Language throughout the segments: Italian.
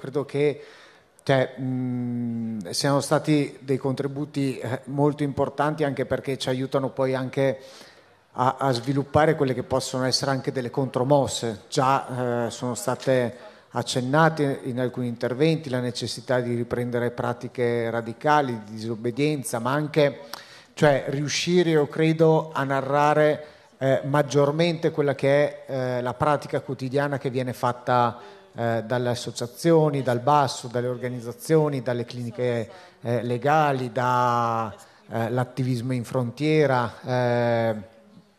credo che cioè, mh, mm, siano stati dei contributi eh, molto importanti anche perché ci aiutano poi anche a, a sviluppare quelle che possono essere anche delle contromosse. Già eh, sono state accennate in alcuni interventi la necessità di riprendere pratiche radicali di disobbedienza, ma anche cioè, riuscire, io credo, a narrare eh, maggiormente quella che è eh, la pratica quotidiana che viene fatta eh, dalle associazioni, dal basso, dalle organizzazioni, dalle cliniche eh, legali, dall'attivismo eh, in frontiera, eh,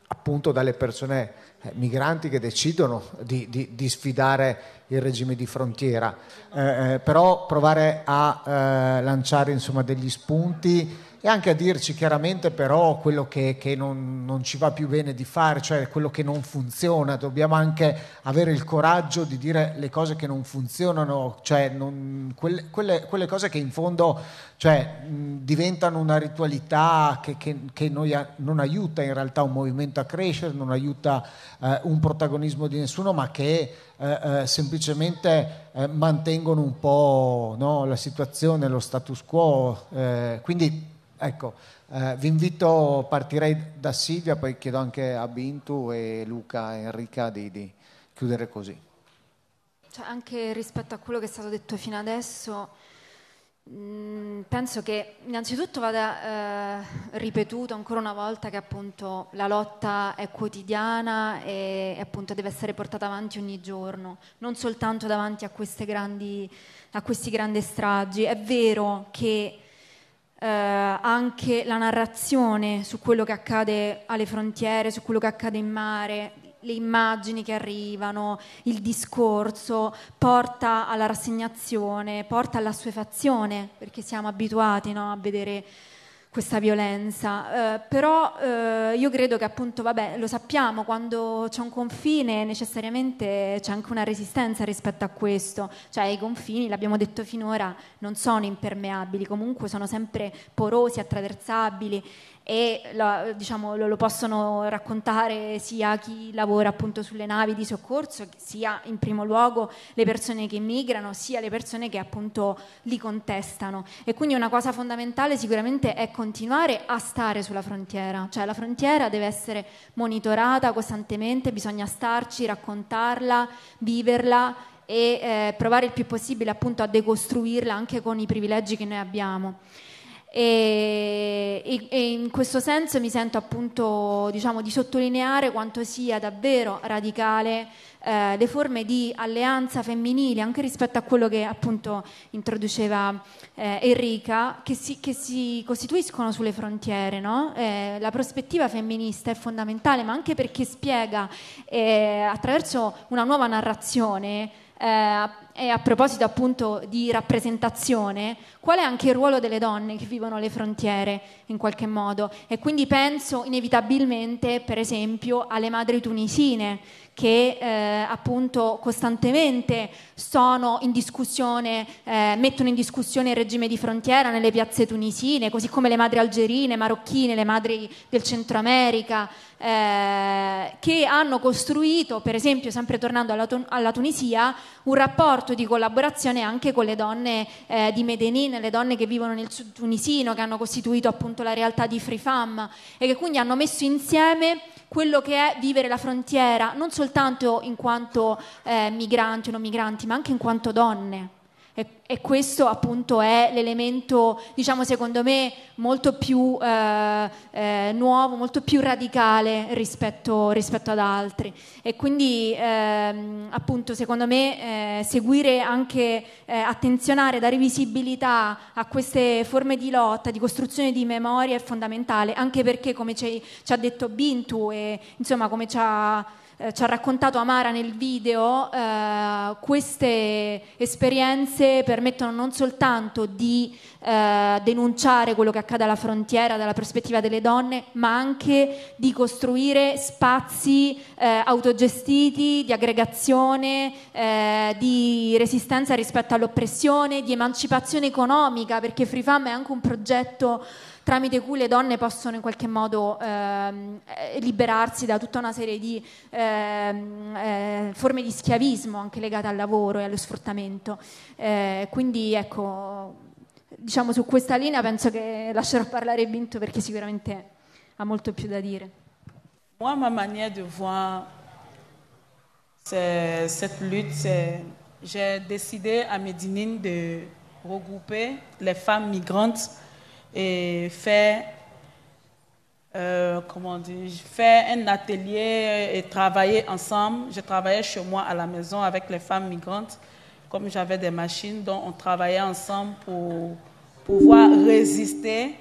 appunto dalle persone eh, migranti che decidono di, di, di, sfidare il regime di frontiera. però provare a lanciare insomma, degli spunti e anche a dirci chiaramente però quello che, che non, non, ci va più bene di fare, cioè quello che non funziona, dobbiamo anche avere il coraggio di dire le cose che non funzionano, cioè non, quelle, quelle, quelle, cose che in fondo cioè, mh, diventano una ritualità che, che, che noi, non aiuta in realtà un movimento a crescere, non aiuta eh, un protagonismo di nessuno, ma che... Eh, eh semplicemente eh, mantengono un po' no, la situazione, lo status quo. Eh, quindi Ecco, eh, vi invito, partirei da Silvia, poi chiedo anche a Bintu e Luca e Enrica di, di chiudere così. Cioè, anche rispetto a quello che è stato detto fino adesso, mh, mm, penso che innanzitutto vada eh, ripetuto ancora una volta che appunto la lotta è quotidiana e, e appunto deve essere portata avanti ogni giorno, non soltanto davanti a, grandi, a questi grandi stragi. È vero che eh, anche la narrazione su quello che accade alle frontiere, su quello che accade in mare, le immagini che arrivano, il discorso, porta alla rassegnazione, porta all'assuefazione, perché siamo abituati no, a vedere questa violenza, eh, però eh, io credo che appunto, vabbè, lo sappiamo, quando c'è un confine necessariamente c'è anche una resistenza rispetto a questo, cioè i confini, l'abbiamo detto finora, non sono impermeabili, comunque sono sempre porosi, attraversabili e lo, diciamo, lo, lo, possono raccontare sia chi lavora appunto sulle navi di soccorso, sia in primo luogo le persone che migrano, sia le persone che appunto li contestano. E quindi una cosa fondamentale sicuramente è continuare a stare sulla frontiera, cioè la frontiera deve essere monitorata costantemente, bisogna starci, raccontarla, viverla e eh, provare il più possibile appunto a decostruirla anche con i privilegi che noi abbiamo. E, e, in questo senso mi sento appunto diciamo, di sottolineare quanto sia davvero radicale eh, le forme di alleanza femminile anche rispetto a quello che appunto introduceva eh, Enrica che si, che si, costituiscono sulle frontiere no? eh, la prospettiva femminista è fondamentale ma anche perché spiega eh, attraverso una nuova narrazione eh, e a proposito appunto di rappresentazione, qual è anche il ruolo delle donne che vivono le frontiere in qualche modo? E quindi penso inevitabilmente, per esempio, alle madri tunisine che eh, appunto costantemente sono in discussione, eh, mettono in discussione il regime di frontiera nelle piazze tunisine, così come le madri algerine, marocchine, le madri del Centro America, eh, che hanno costruito, per esempio, sempre tornando alla, alla, Tunisia, un rapporto di collaborazione anche con le donne eh, di Medellin, le donne che vivono nel sud tunisino, che hanno costituito appunto la realtà di Free Fam e che quindi hanno messo insieme quello che è vivere la frontiera, non soltanto in quanto eh, migranti o non migranti, ma anche in quanto donne. E, e questo appunto è l'elemento, diciamo secondo me, molto più eh, eh, nuovo, molto più radicale rispetto, rispetto ad altri. E quindi ehm, appunto secondo me eh, seguire anche, eh, attenzionare, dare visibilità a queste forme di lotta, di costruzione di memoria è fondamentale, anche perché come ci, ci ha detto Bintu e insomma come ci ha eh, ci ha raccontato Amara nel video, eh, queste esperienze permettono non soltanto di eh, denunciare quello che accade alla frontiera dalla prospettiva delle donne, ma anche di costruire spazi eh, autogestiti, di aggregazione, eh, di resistenza rispetto all'oppressione, di emancipazione economica, perché Free Fam è anche un progetto tramite cui le donne possono in qualche modo ehm, eh, liberarsi da tutta una serie di eh, eh, forme di schiavismo anche legate al lavoro e allo sfruttamento. Eh, quindi ecco, diciamo, su questa linea penso che lascerò parlare Binto perché sicuramente ha molto più à dire. Moi, ma manière de voir cette lutte, c'est j'ai décidé à Medinine de regrouper les femmes migrantes et faire, euh, comment dire, faire un atelier et travailler ensemble. Je travaillais chez moi à la maison avec les femmes migrantes, comme j'avais des machines, donc on travaillait ensemble pour pouvoir résister,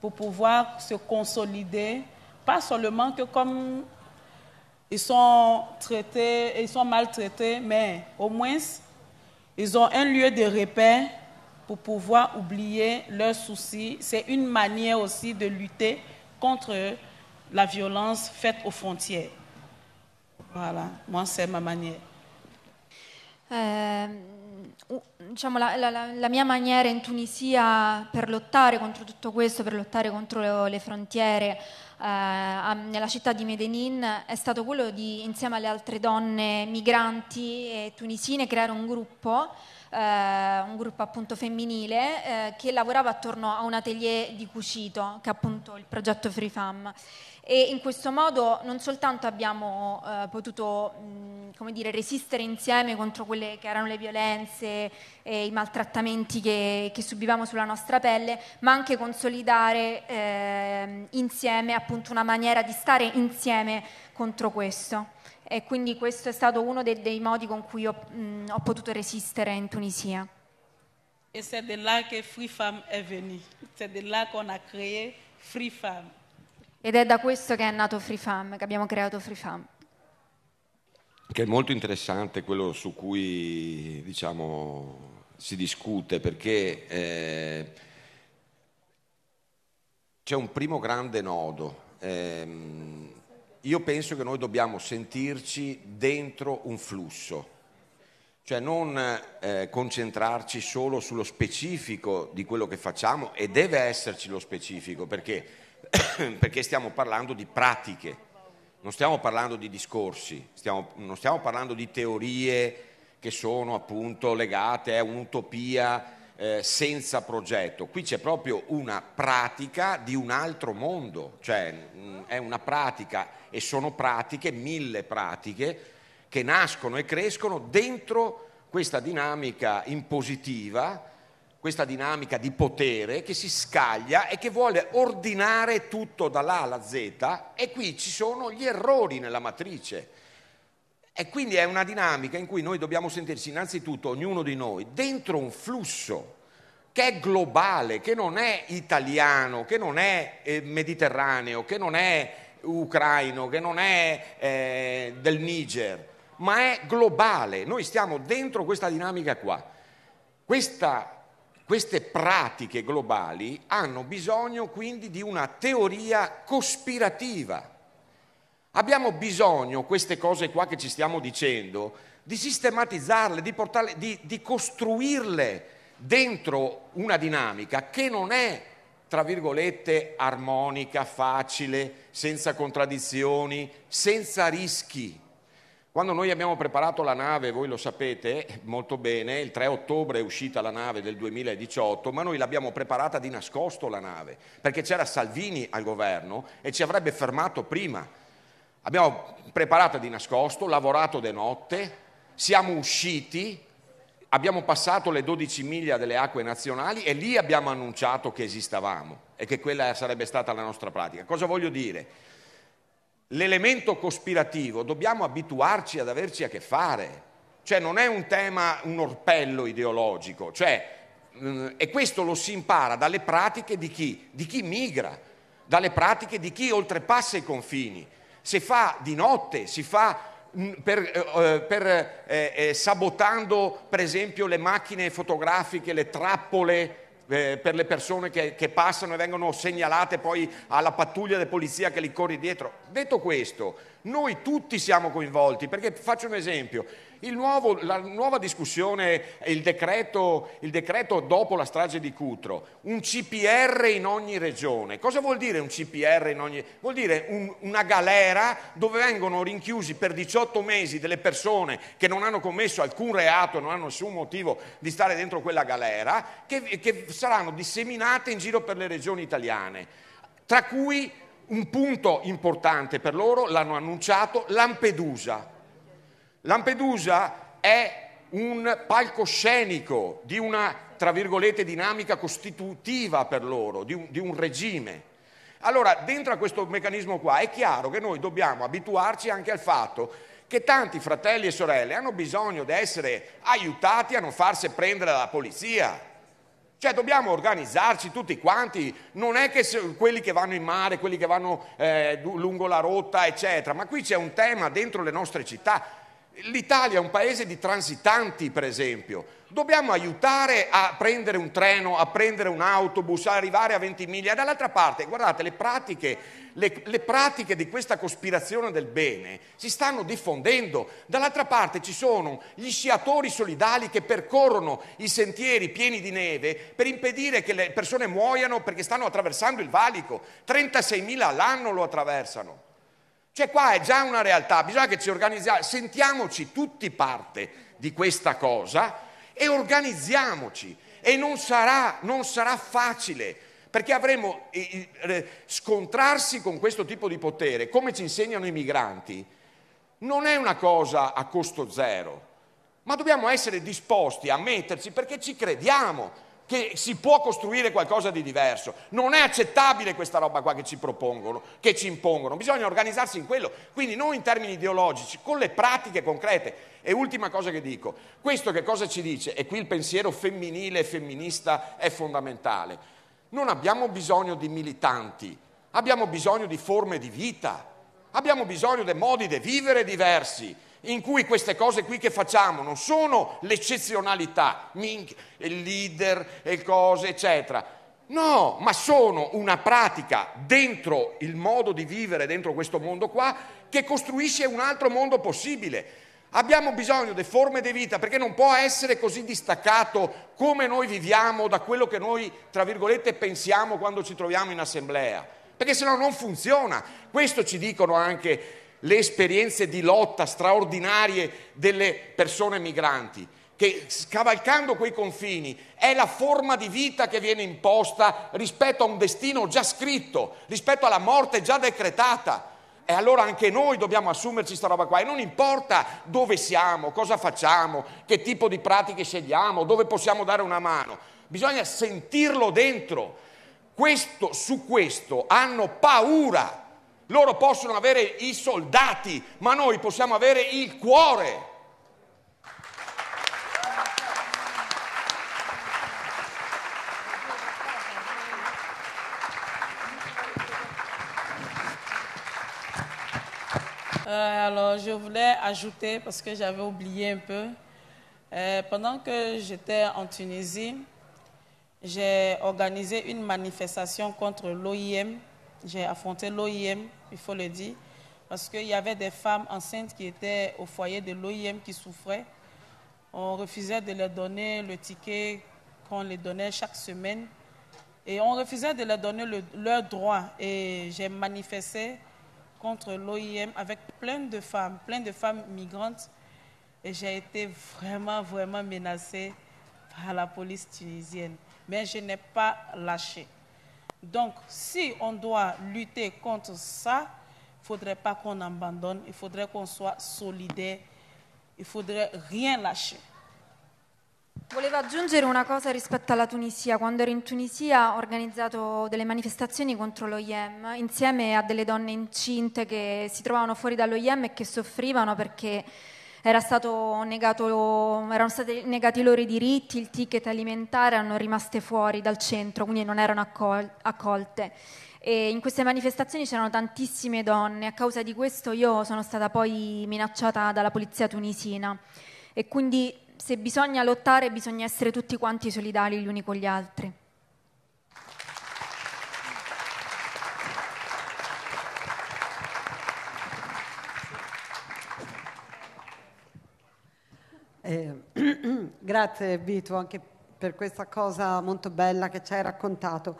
pour pouvoir se consolider, pas seulement que comme ils sont traités, ils sont maltraités, mais au moins ils ont un lieu de repère pour pouvoir oublier leurs soucis. C'est une manière aussi de lutter contre la violence faite aux frontières. Voilà, moi c'est ma manière. Euh, diciamo, la, la, la, mia maniera in Tunisia per lottare contro tutto questo, per lottare contro le, le frontiere eh, nella città di Medellin è stato quello di, insieme alle altre donne migranti e tunisine, creare un gruppo eh, un gruppo appunto femminile eh, che lavorava attorno a un atelier di cucito, che è appunto il progetto Free Fam. E in questo modo non soltanto abbiamo eh, potuto mh, dire, resistere insieme contro quelle che erano le violenze e i maltrattamenti che, che subivamo sulla nostra pelle, ma anche consolidare eh, insieme appunto, una maniera di stare insieme contro questo e quindi questo è stato uno dei, dei modi con cui ho, mh, ho, potuto resistere in Tunisia. E c'est de là che Free Farm è venuto, c'est de là qu'on a créé Free Farm. Ed è da questo che è nato Free Farm, che abbiamo creato Free Farm. Che è molto interessante quello su cui diciamo, si discute perché eh, c'è un primo grande nodo. Ehm, io penso che noi dobbiamo sentirci dentro un flusso, cioè non eh, concentrarci solo sullo specifico di quello che facciamo e deve esserci lo specifico perché, perché stiamo parlando di pratiche, non stiamo parlando di discorsi, stiamo, non stiamo parlando di teorie che sono appunto legate a un'utopia eh, senza progetto, qui c'è proprio una pratica di un altro mondo, cioè mh, mm, è una pratica e sono pratiche, mille pratiche, che nascono e crescono dentro questa dinamica impositiva, questa dinamica di potere che si scaglia e che vuole ordinare tutto dall'A alla Z e qui ci sono gli errori nella matrice e quindi è una dinamica in cui noi dobbiamo sentirci innanzitutto ognuno di noi dentro un flusso che è globale, che non è italiano, che non è eh, mediterraneo, che non è ucraino, che non è eh, del Niger, ma è globale. Noi stiamo dentro questa dinamica qua. Questa queste pratiche globali hanno bisogno quindi di una teoria cospirativa Abbiamo bisogno, queste cose qua che ci stiamo dicendo, di sistematizzarle, di, portarle, di, di costruirle dentro una dinamica che non è, tra virgolette, armonica, facile, senza contraddizioni, senza rischi. Quando noi abbiamo preparato la nave, voi lo sapete molto bene, il 3 ottobre è uscita la nave del 2018, ma noi l'abbiamo preparata di nascosto la nave, perché c'era Salvini al governo e ci avrebbe fermato prima. Abbiamo preparato di nascosto, lavorato de notte, siamo usciti, abbiamo passato le 12 miglia delle acque nazionali e lì abbiamo annunciato che esistavamo e che quella sarebbe stata la nostra pratica. Cosa voglio dire? L'elemento cospirativo dobbiamo abituarci ad averci a che fare, cioè non è un tema, un orpello ideologico, cioè, mm, e questo lo si impara dalle pratiche di chi? Di chi migra, dalle pratiche di chi oltrepassa i confini se fa di notte, si fa mm, per, eh, eh, per, eh, eh, sabotando per esempio le macchine fotografiche, le trappole eh, per le persone che, che, passano e vengono segnalate poi alla pattuglia di polizia che li corre dietro. Detto questo, noi tutti siamo coinvolti, perché faccio un esempio, nuovo, la nuova discussione, il decreto, il decreto dopo la strage di Cutro, un CPR in ogni regione. Cosa vuol dire un CPR in ogni regione? Vuol dire un, una galera dove vengono rinchiusi per 18 mesi delle persone che non hanno commesso alcun reato, non hanno nessun motivo di stare dentro quella galera, che, che saranno disseminate in giro per le regioni italiane. Tra cui un punto importante per loro, l'hanno annunciato, Lampedusa. Lampedusa è un palcoscenico di una, tra virgolette, dinamica costitutiva per loro, di un, di un regime. Allora, dentro a questo meccanismo qua è chiaro che noi dobbiamo abituarci anche al fatto che tanti fratelli e sorelle hanno bisogno di essere aiutati a non farsi prendere dalla polizia. Cioè dobbiamo organizzarci tutti quanti, non è che quelli che vanno in mare, quelli che vanno eh, lungo la rotta, eccetera, ma qui c'è un tema dentro le nostre città L'Italia è un paese di transitanti, per esempio. Dobbiamo aiutare a prendere un treno, a prendere un autobus, a arrivare a 20 miglia. Dall'altra parte, guardate, le pratiche, le, le pratiche di questa cospirazione del bene si stanno diffondendo. Dall'altra parte ci sono gli sciatori solidali che percorrono i sentieri pieni di neve per impedire che le persone muoiano perché stanno attraversando il valico. 36 mila all'anno lo attraversano. Cioè qua è già una realtà, bisogna che ci organizziamo, sentiamoci tutti parte di questa cosa e organizziamoci. E non sarà, non sarà facile, perché avremo scontrarsi con questo tipo di potere, come ci insegnano i migranti, non è una cosa a costo zero, ma dobbiamo essere disposti a metterci perché ci crediamo che si può costruire qualcosa di diverso. Non è accettabile questa roba qua che ci propongono, che ci impongono, bisogna organizzarsi in quello, quindi non in termini ideologici, con le pratiche concrete. E ultima cosa che dico, questo che cosa ci dice? E qui il pensiero femminile e femminista è fondamentale. Non abbiamo bisogno di militanti, abbiamo bisogno di forme di vita, abbiamo bisogno di modi di vivere diversi in cui queste cose qui che facciamo non sono l'eccezionalità, il leader e cose, eccetera. No, ma sono una pratica dentro il modo di vivere, dentro questo mondo qua, che costruisce un altro mondo possibile. Abbiamo bisogno di forme di vita perché non può essere così distaccato come noi viviamo da quello che noi, tra virgolette, pensiamo quando ci troviamo in assemblea, perché se no non funziona. Questo ci dicono anche le esperienze di lotta straordinarie delle persone migranti, che scavalcando quei confini è la forma di vita che viene imposta rispetto a un destino già scritto, rispetto alla morte già decretata. E allora anche noi dobbiamo assumerci questa roba qua e non importa dove siamo, cosa facciamo, che tipo di pratiche scegliamo, dove possiamo dare una mano, bisogna sentirlo dentro. Questo, su questo hanno paura Loro possono avere i soldati, ma noi possiamo avere il cuore. Euh, alors, je voulais ajouter, parce que j'avais oublié un peu, euh, pendant que j'étais en Tunisie, j'ai organisé une manifestation contre l'OIM, j'ai affronté l'OIM, il faut le dire, parce qu'il y avait des femmes enceintes qui étaient au foyer de l'OIM qui souffraient. On refusait de leur donner le ticket qu'on les donnait chaque semaine et on refusait de leur donner leurs droits. Et j'ai manifesté contre l'OIM avec plein de femmes, plein de femmes migrantes. Et j'ai été vraiment, vraiment menacée par la police tunisienne. Mais je n'ai pas lâché. Donc, si on doit lutter contre ça, il ne faudrait pas qu'on abandonne, il faudrait qu'on soit solidaire, il ne faudrait rien lâcher. Volevo aggiungere una cosa rispetto alla Tunisia. Quando ero in Tunisia ho organizzato delle manifestazioni contro l'OIM insieme a delle donne incinte che si trovavano fuori dall'OIM e che soffrivano perché era stato negato, erano stati negati i loro diritti, il ticket alimentare erano rimaste fuori dal centro, quindi non erano accol- accolte. E in queste manifestazioni c'erano tantissime donne, a causa di questo io sono stata poi minacciata dalla polizia tunisina e quindi se bisogna lottare bisogna essere tutti quanti solidali gli uni con gli altri. Eh, grazie Vito anche per questa cosa molto bella che ci hai raccontato.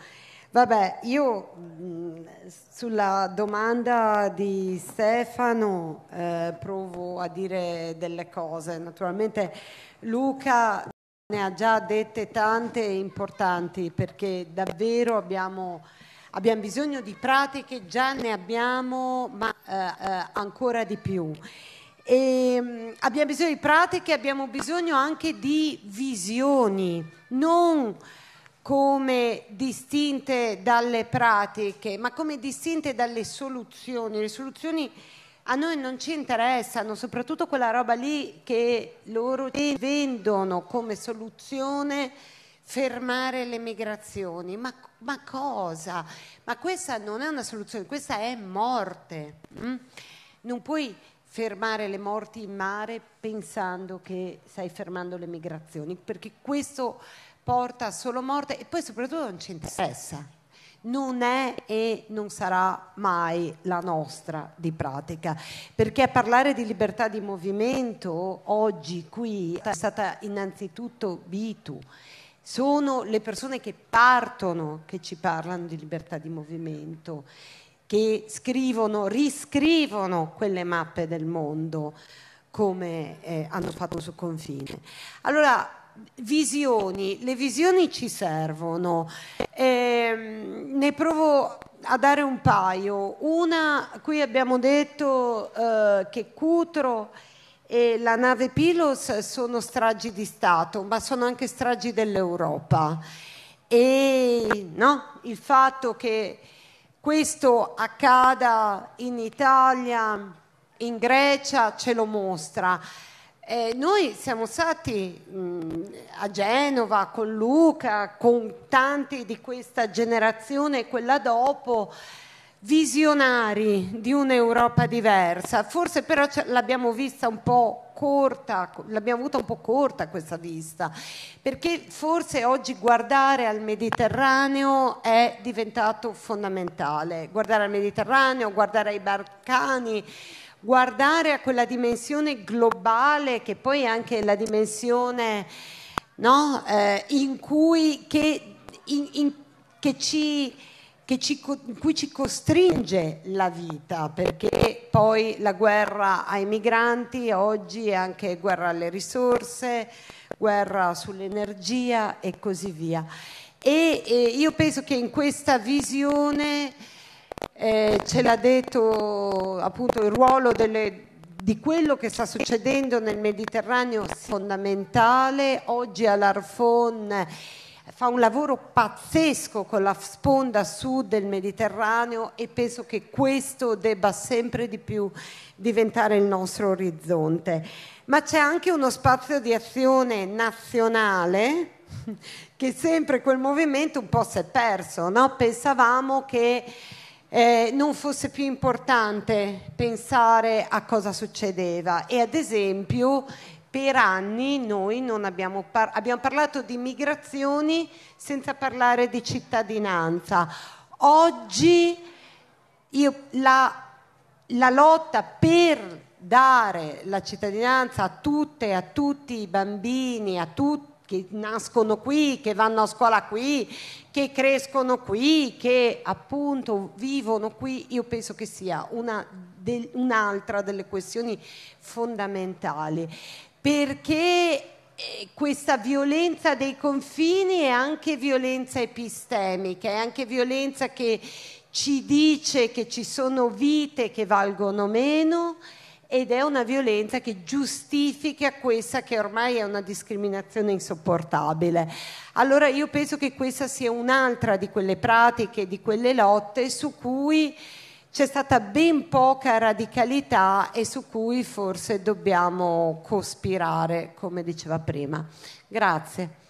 Vabbè, io mh, mm, sulla domanda di Stefano eh, provo a dire delle cose. Naturalmente Luca ne ha già dette tante importanti perché davvero abbiamo, abbiamo bisogno di pratiche, già ne abbiamo, ma eh, eh ancora di più. E ehm, abbiamo bisogno di pratiche, abbiamo bisogno anche di visioni, non come distinte dalle pratiche, ma come distinte dalle soluzioni. Le soluzioni a noi non ci interessano, soprattutto quella roba lì che loro vendono come soluzione fermare le migrazioni. Ma, ma cosa? Ma questa non è una soluzione, questa è morte. Mm? Non puoi fermare le morti in mare pensando che stai fermando le migrazioni, perché questo porta solo morte e poi soprattutto non ci interessa. Non è e non sarà mai la nostra di pratica, perché parlare di libertà di movimento oggi qui è stata innanzitutto Bitu sono le persone che partono che ci parlano di libertà di movimento che scrivono, riscrivono quelle mappe del mondo come eh, hanno fatto su confine. Allora, visioni, le visioni ci servono. Eh, ne provo a dare un paio. Una, qui abbiamo detto eh, che Cutro e la nave Pilos sono stragi di Stato, ma sono anche stragi dell'Europa. E no? il fatto che questo accada in Italia, in Grecia, ce lo mostra. Eh, noi siamo stati mh, mm, a Genova con Luca, con tanti di questa generazione e quella dopo visionari di un'Europa diversa, forse però l'abbiamo vista un po' corta, l'abbiamo avuta un po' corta questa vista, perché forse oggi guardare al Mediterraneo è diventato fondamentale, guardare al Mediterraneo, guardare ai Balcani, guardare a quella dimensione globale che poi è anche la dimensione no, eh, in cui che, in, in, che ci ci, in cui ci costringe la vita, perché poi la guerra ai migranti oggi è anche guerra alle risorse, guerra sull'energia e così via. E, e io penso che in questa visione eh, ce l'ha detto appunto il ruolo delle, di quello che sta succedendo nel Mediterraneo fondamentale, oggi all'Arfon fa un lavoro pazzesco con la sponda sud del Mediterraneo e penso che questo debba sempre di più diventare il nostro orizzonte. Ma c'è anche uno spazio di azione nazionale che sempre quel movimento un po' si è perso, no? pensavamo che eh, non fosse più importante pensare a cosa succedeva e ad esempio per anni noi abbiamo, par abbiamo parlato di migrazioni senza parlare di cittadinanza. Oggi io, la, la lotta per dare la cittadinanza a tutte, a tutti i bambini, a tutti che nascono qui, che vanno a scuola qui, che crescono qui, che appunto vivono qui, io penso che sia un'altra de, un delle questioni fondamentali perché eh, questa violenza dei confini è anche violenza epistemica, è anche violenza che ci dice che ci sono vite che valgono meno ed è una violenza che giustifica questa che ormai è una discriminazione insopportabile. Allora io penso che questa sia un'altra di quelle pratiche, di quelle lotte su cui c'è stata ben poca radicalità e su cui forse dobbiamo cospirare, come diceva prima. Grazie.